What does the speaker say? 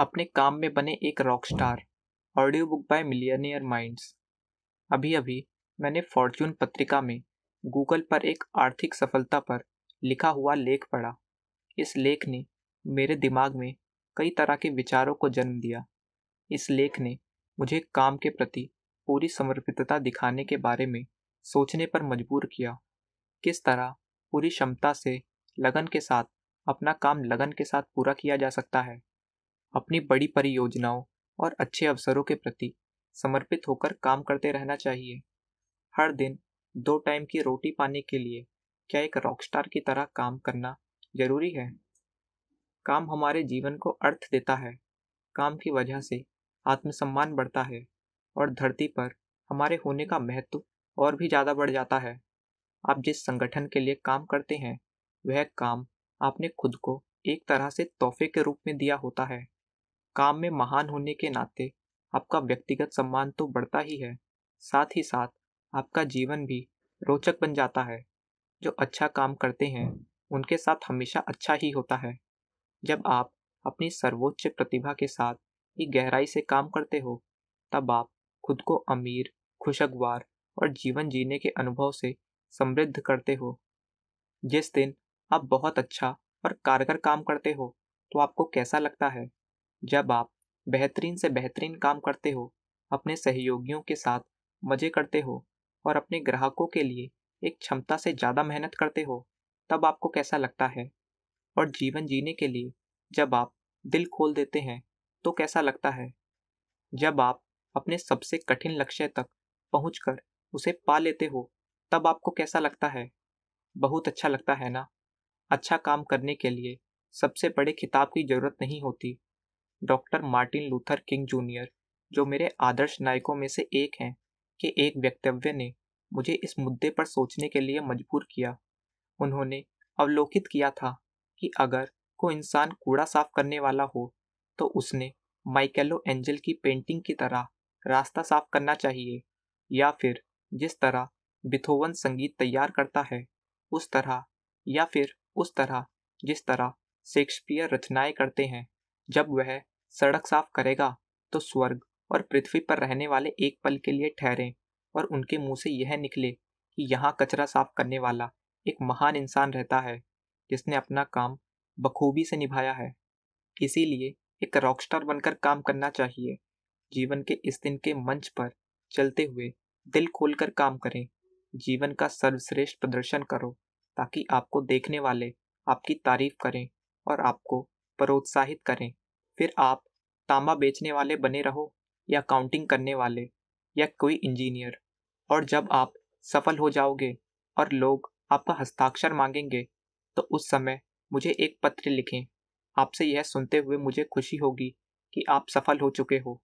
अपने काम में बने एक rock star audio book by millionaire minds अभी अभी मैंने फॉर्च्यून पत्रिका में गूगल पर एक आर्थिक सफलता पर लिखा हुआ लेख पढ़ा इस लेख ने मेरे दिमाग में कई तरह के विचारों को जन्म दिया इस लेख ने मुझे काम के प्रति पूरी समर्पितता दिखाने के बारे में सोचने पर मजबूर किया किस तरह पूरी क्षमता से लगन के साथ अपना काम लगन के साथ पूरा किया जा सकता है अपनी बड़ी परियोजनाओं और अच्छे अवसरों के प्रति समर्पित होकर काम करते रहना चाहिए हर दिन दो टाइम की रोटी पाने के लिए क्या एक रॉकस्टार की तरह काम करना जरूरी है काम हमारे जीवन को अर्थ देता है काम की वजह से आत्मसम्मान बढ़ता है और धरती पर हमारे होने का महत्व और भी ज़्यादा बढ़ जाता है आप जिस संगठन के लिए काम करते हैं वह काम आपने खुद को एक तरह से तोहफे के रूप में दिया होता है काम में महान होने के नाते आपका व्यक्तिगत सम्मान तो बढ़ता ही है साथ ही साथ आपका जीवन भी रोचक बन जाता है जो अच्छा काम करते हैं उनके साथ हमेशा अच्छा ही होता है जब आप अपनी सर्वोच्च प्रतिभा के साथ ही गहराई से काम करते हो तब आप खुद को अमीर खुशगवार और जीवन जीने के अनुभव से समृद्ध करते हो जिस दिन आप बहुत अच्छा और कारगर काम करते हो तो आपको कैसा लगता है जब आप बेहतरीन से बेहतरीन काम करते हो अपने सहयोगियों के साथ मजे करते हो और अपने ग्राहकों के लिए एक क्षमता से ज़्यादा मेहनत करते हो तब आपको कैसा लगता है और जीवन जीने के लिए जब आप दिल खोल देते हैं तो कैसा लगता है जब आप अपने सबसे कठिन लक्ष्य तक पहुँच उसे पा लेते हो तब आपको कैसा लगता है बहुत अच्छा लगता है ना अच्छा काम करने के लिए सबसे बड़े खिताब की ज़रूरत नहीं होती doctor Martin Luther King junior जो मेरे आदर्श नायकों में से एक हैं के एक वक्तव्य ने मुझे इस मुद्दे पर सोचने के लिए मजबूर किया उन्होंने अवलोकित किया था कि अगर कोई इंसान कूड़ा साफ करने वाला हो तो उसने माइकेलो एंजल की पेंटिंग की तरह रास्ता साफ करना चाहिए या फिर जिस तरह बिथोवन संगीत तैयार करता है उस तरह या फिर उस तरह जिस तरह शेक्सपियर रचनाएं करते हैं जब वह सड़क साफ करेगा तो स्वर्ग और पृथ्वी पर रहने वाले एक पल के लिए ठहरे और उनके मुंह से यह निकले कि यहाँ कचरा साफ करने वाला एक महान इंसान रहता है जिसने अपना काम बखूबी से निभाया है इसीलिए एक रॉकस्टार बनकर काम करना चाहिए जीवन के इस दिन के मंच पर चलते हुए दिल खोलकर काम करें जीवन का सर्वश्रेष्ठ प्रदर्शन करो ताकि आपको देखने वाले आपकी तारीफ करें और आपको प्रोत्साहित करें फिर आप तांबा बेचने वाले बने रहो या काउंटिंग करने वाले या कोई इंजीनियर और जब आप सफल हो जाओगे और लोग आपका हस्ताक्षर मांगेंगे तो उस समय मुझे एक पत्र लिखें आपसे यह सुनते हुए मुझे खुशी होगी कि आप सफल हो चुके हो